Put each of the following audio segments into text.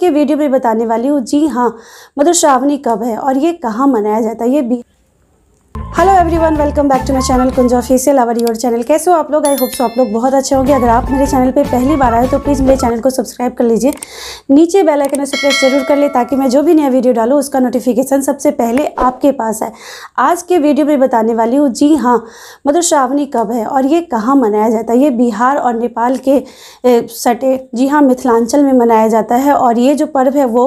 के वीडियो में बताने वाली हूँ जी हाँ मधुश्रावणी कब है और ये कहाँ मनाया जाता है ये भी every one welcome back to my channel Kunj official our your channel कैसे हो आप लोग आई होप सो आप लोग बहुत अच्छे होंगे अगर आप मेरे चैनल पे पहली बार आए तो प्लीज़ मेरे चैनल को सब्सक्राइब कर लीजिए नीचे बेल आइकन उसे प्रेस जरूर कर ले ताकि मैं जो भी नया वीडियो डालूँ उसका नोटिफिकेशन सबसे पहले आपके पास है आज के वीडियो में बताने वाली हूँ जी हाँ मधुर श्रावणी कब है और ये कहाँ मनाया जाता है ये बिहार और नेपाल के सटे जी हाँ मिथिलांचल में मनाया जाता है और ये जो पर्व है वो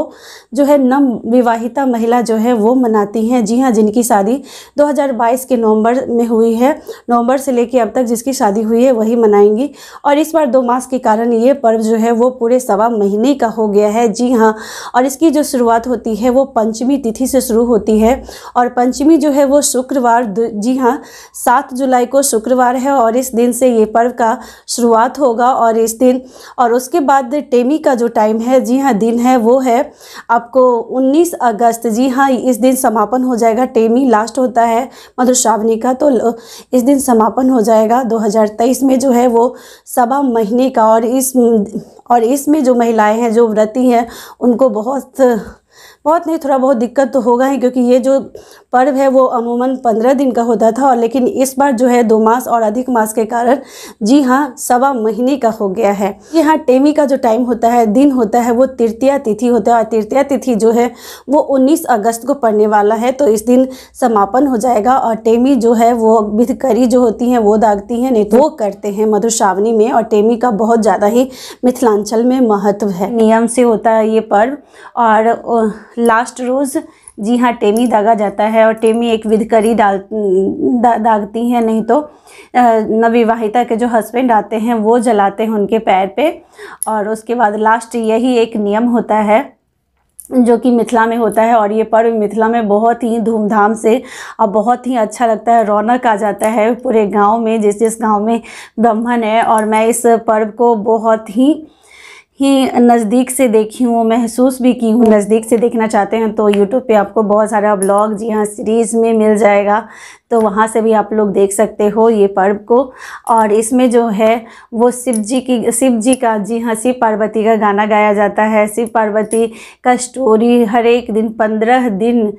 जो है नव विवाहिता महिला जो है वो मनाती हैं जी हाँ जिनकी शादी दो बाईस के नवंबर में हुई है नवंबर से लेकर अब तक जिसकी शादी हुई है वही मनाएंगी और इस बार दो मास के कारण ये पर्व जो है वो पूरे सवा महीने का हो गया है जी हाँ और इसकी जो शुरुआत होती है वो पंचमी तिथि से शुरू होती है और पंचमी जो है वो शुक्रवार जी हाँ सात जुलाई को शुक्रवार है और इस दिन से ये पर्व का शुरुआत होगा और इस दिन और उसके बाद टेमी का जो टाइम है जी हाँ दिन है वो है आपको 19 अगस्त जी हाँ इस दिन समापन हो जाएगा टेमी लास्ट होता है मतलब मधु श्रावणी का तो इस दिन समापन हो जाएगा 2023 में जो है वो सवा महीने का और इस और इसमें जो महिलाएं हैं जो व्रती हैं उनको बहुत बहुत नहीं थोड़ा बहुत दिक्कत तो होगा ही क्योंकि ये जो पर्व है वो अमूमन पंद्रह दिन का होता था और लेकिन इस बार जो है दो मास और अधिक मास के कारण जी हाँ सवा महीने का हो गया है जी हाँ टेमी का जो टाइम होता है दिन होता है वो तृतीया तिथि होता है और तृतीया तिथि जो है वो उन्नीस अगस्त को पड़ने वाला है तो इस दिन समापन हो जाएगा और टेमी जो है वो करी जो होती हैं वो दागती हैं नहीं तो करते हैं मधुश्रावणी में और टेमी का बहुत ज़्यादा ही मिथिलांचल में महत्व है नियम से होता है ये पर्व और लास्ट रोज़ जी हाँ टेमी दागा जाता है और टेमी एक विधकरी डाल दा, दागती हैं नहीं तो नवविवाहिता के जो हस्बैंड आते हैं वो जलाते हैं उनके पैर पे और उसके बाद लास्ट यही एक नियम होता है जो कि मिथिला में होता है और ये पर्व मिथिला में बहुत ही धूमधाम से और बहुत ही अच्छा लगता है रौनक आ जाता है पूरे गांव में जिस जिस गांव में ब्राह्मण है और मैं इस पर्व को बहुत ही ही नज़दीक से देखी हूँ महसूस भी की हूँ नज़दीक से देखना चाहते हैं तो यूट्यूब पे आपको बहुत सारा ब्लॉग जी हाँ सीरीज़ में मिल जाएगा तो वहाँ से भी आप लोग देख सकते हो ये पर्व को और इसमें जो है वो शिव जी की शिव जी का जी हाँ शिव पार्वती का गाना गाया जाता है शिव पार्वती का स्टोरी हर एक दिन पंद्रह दिन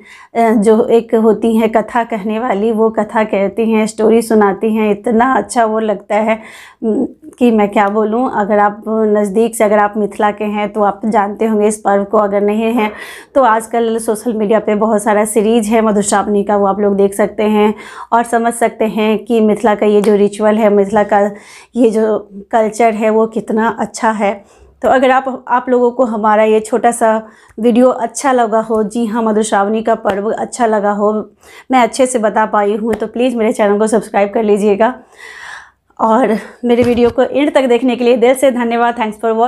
जो एक होती हैं कथा कहने वाली वो कथा कहती हैं स्टोरी सुनाती हैं इतना अच्छा वो लगता है कि मैं क्या बोलूँ अगर आप नज़दीक से अगर आप मिथिला के हैं तो आप जानते होंगे इस पर्व को अगर नहीं हैं तो आजकल सोशल मीडिया पे बहुत सारा सीरीज है मधुश्रावणी का वो आप लोग देख सकते हैं और समझ सकते हैं कि मिथिला का ये जो रिचुअल है मिथिला का ये जो कल्चर है वो कितना अच्छा है तो अगर आप आप लोगों को हमारा ये छोटा सा वीडियो अच्छा लगा हो जी हाँ मधुश्रावणी का पर्व अच्छा लगा हो मैं अच्छे से बता पाई हूँ तो प्लीज़ मेरे चैनल को सब्सक्राइब कर लीजिएगा और मेरे वीडियो को एंड तक देखने के लिए दिल से धन्यवाद थैंक्स फॉर वॉच